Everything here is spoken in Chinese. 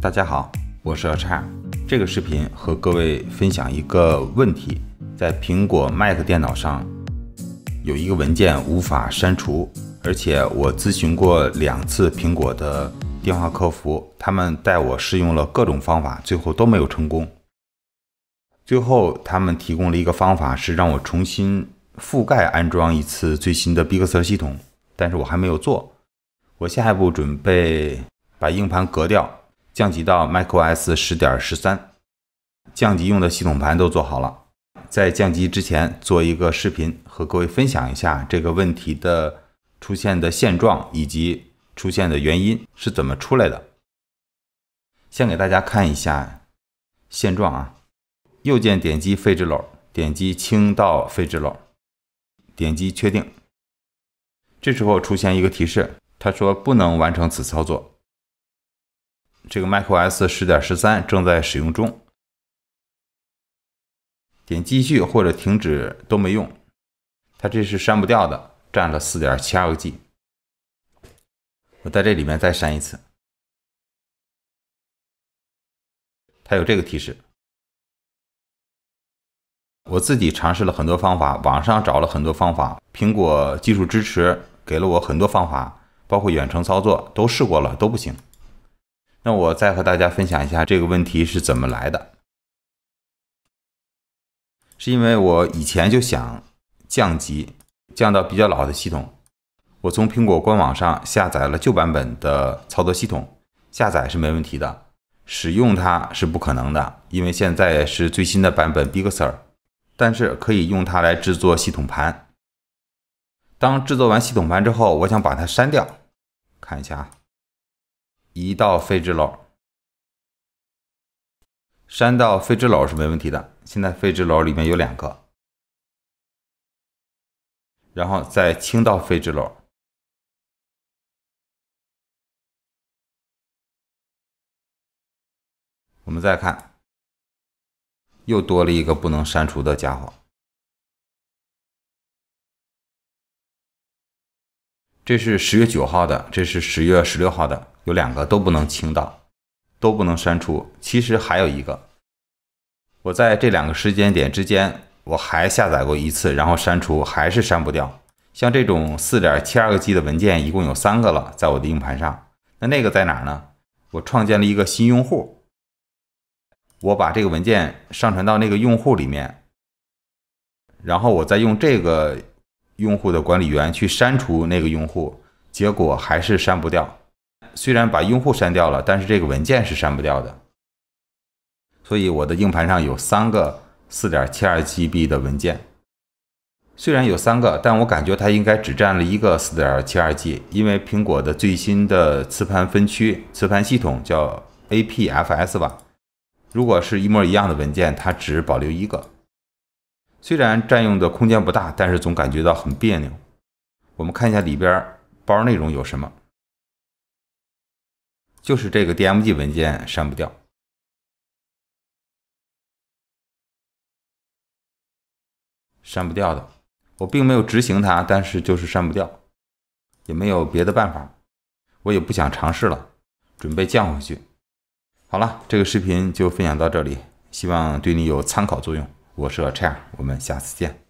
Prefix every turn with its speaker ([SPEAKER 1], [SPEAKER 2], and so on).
[SPEAKER 1] 大家好，我是阿叉。这个视频和各位分享一个问题：在苹果 Mac 电脑上有一个文件无法删除，而且我咨询过两次苹果的电话客服，他们带我试用了各种方法，最后都没有成功。最后，他们提供了一个方法，是让我重新覆盖安装一次最新的 Big Sur 系统，但是我还没有做。我下一步准备把硬盘格掉。降级到 macOS 十点十三，降级用的系统盘都做好了。在降级之前，做一个视频和各位分享一下这个问题的出现的现状以及出现的原因是怎么出来的。先给大家看一下现状啊，右键点击废纸篓，点击清到废纸篓，点击确定。这时候出现一个提示，他说不能完成此操作。这个 macOS 十点十三正在使用中，点继续或者停止都没用，它
[SPEAKER 2] 这是删不掉的，占了四点七二个 G。我在这里面再删一次，它有这个提示。我自己尝试了很多方法，网上找了很多方
[SPEAKER 1] 法，苹果技术支持给了我很多方法，包括远程操作，都试过了都不行。那我再和大家分享一下这个问题是怎么来的，是因为我以前就想降级，降到比较老的系统。我从苹果官网上下载了旧版本的操作系统，下载是没问题的，使用它是不可能的，因为现在是最新的版本 Big Sur，但是可以用它来制作系统盘。
[SPEAKER 2] 当制作完系统盘之后，我想把它删掉，看一下啊。移到废纸篓，删到废纸篓是没问题的。现在废纸篓里面有两个，然后再清到废纸篓。我们再看，又多了一个不能删除的家伙。这是十月九号的，这是十月十六号
[SPEAKER 1] 的。有两个都不能清到，都不能删除。其实还有一个，我在这两个时间点之间，我还下载过一次，然后删除还是删不掉。像这种四点七二个 G 的文件，一共有三个了，在我的硬盘上。那那个在哪呢？我创建了一个新用户，我把这个文件上传到那个用户里面，然后我再用这个用户的管理员去删除那个用户，结果还是删不掉。虽然把用户删掉了，但是这个文件是删不掉的。所以我的硬盘上有三个 4.72GB 的文件，虽然有三个，但我感觉它应该只占了一个 4.72G，因为苹果的最新的磁盘分区磁盘系统叫 APFS 吧。如果是一模一样的文件，它只保留一个。虽然占用的空间不大，但是总感觉到
[SPEAKER 2] 很别扭。我们看一下里边包内容有什么。就是这个 DMG 文件删不掉，删不掉的。我并没有执行它，但是就是删不掉，也没有别的办法，我也不想尝
[SPEAKER 1] 试了，准备降回去。好了，这个视频就分享到这里，希望对你有参考作用。我是 c h a r 我们下次见。